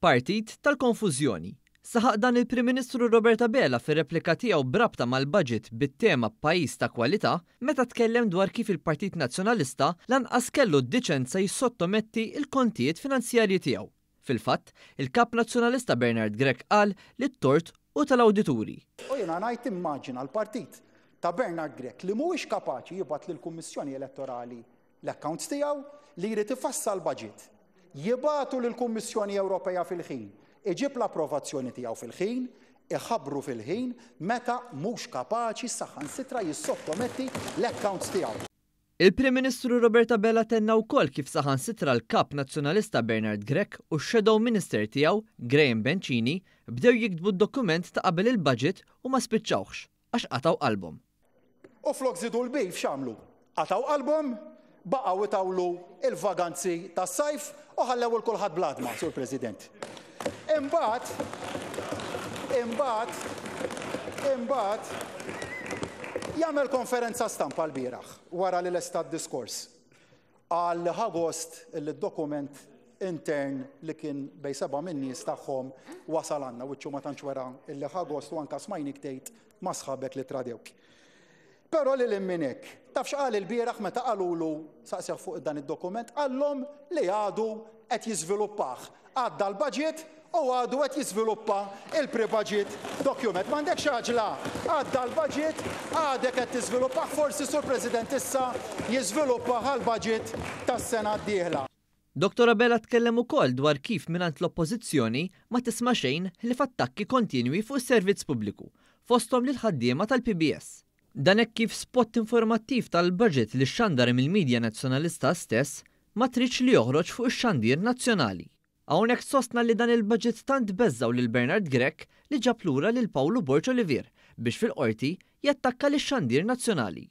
Partit tal-konfużjoni. Saħaq dan il-Prim Ministru Roberta Bela fir replika tiegħu brabta mal-budget bit-tema pajjiż ta' kwalità meta tkellem dwar kif il-Partit Nazzjonalista lanqas kellu d-diċenza jissottometti il-kontijiet finanzjarji tiegħu. Fil-fatt, il-Kap Nazzjonalista Bernard Grek qal li t-tort u tal-awdituri. U jiena ngħid immaġina l-partit ta' Bernard Grek li mhuwiex kapaċi jibgħat lill-Kummissjoni Elettorali l-accounts tiegħu li jrid ifassal budget jibatu lill-Kummissjoni Ewropea fil-ħin, iġib l-approvazzjoni tiegħu fil-ħin, iħabru fil-ħin meta mhux kapaċi saħan sitra jissottometti l-accounts tiegħu. Il-Prim Ministru Roberta Bella tenna wkoll kif saħan sitra l-Kap Nazzjonalista Bernard Grek u x-Shadow Minister tiegħu Graham Bencini bdew jikdbu d-dokument ta' qabel il-budget u ma spiċċawx għax qataw qalbhom. U flok zidu l bif xamlu, qataw qalbhom baqgħu itawlu il-vaganzi tas-sajf u ħallew il kulħadd bladma, Sur President. Imbagħad imbagħad imbat, jagħmel konferenza stampa l-bieraħ wara li l-estat diskors għal ħagost il-dokument intern li kien bej seba minni tagħhom wasal għandna, wiċċu ma tantx il-ħagost u anka smajnik tgħid ma li tradewk. Pero li l-imminek, tafx għal il-birax meta għalulu, saqseħ fuq dan il-dokument, għallum li għadu għet jizviluppax. Għadda l-budget u għadu għet jizviluppa il-pre-budget dokument. Mandek xaġla, għadda l-budget, għadek għet jizviluppax, forsi sur president issa jizviluppa għal-budget tas sena d-dihla. Doktora Bella tkellem ukoll dwar kif minant l-oppożizzjoni ma tisma' xejn li fattakki kontinwi fuq is-servizz pubbliku, fosthom l ħaddiema tal-PBS. Dan hekk kif spot informattiv tal-budget li xandar mill-Midja Nazzjonalista stess ma tridx li joħroġ fuq ix-xandir nazzjonali. Hawnhekk sostna li dan il-budget tant beżaw lil Bernard Grek li ġab lura lil Pawlu Borċ Olivier biex fil-qorti jattakka lix xandir nazzjonali.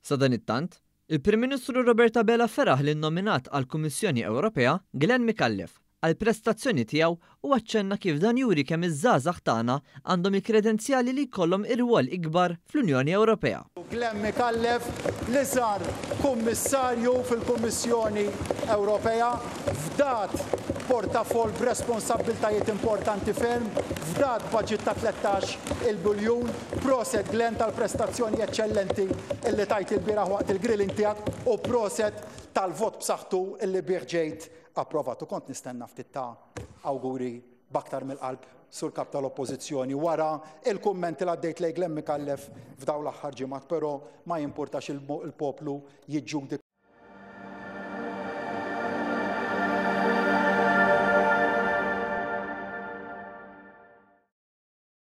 Sa dan it-tant, il-Prim Ministru Roberta Bella Ferraħ li nominat għal Kummissjoni Ewropea Glenn Mikallef għal prestazzjoni tiegħu u għacċenna kif dan juri kemm iż-żgħażagħ tagħna għandhom il-kredenzjali li jkollhom irwol ikbar fl-Unjoni Ewropea. Glemmi kallef li sar kummissarju fil-Kummissjoni Ewropea f'dat portafol b'responsabiltajiet importanti ferm, f'dat budget ta' 13 il buljun proset Glenn tal-prestazzjoni eccellenti illi tajt il-bira waqt il-grilling tiegħek u proset tal-vot b'saħħtu illi bieħġejt U Kont nistenna ftit ta' awguri baktar mill-qalb sur kap tal-oppozizjoni wara il-kumment li għaddejt lejn Glemmi Kallef f'daw l-aħħar ġimgħat, però ma jimpurtax il-poplu jiġġudika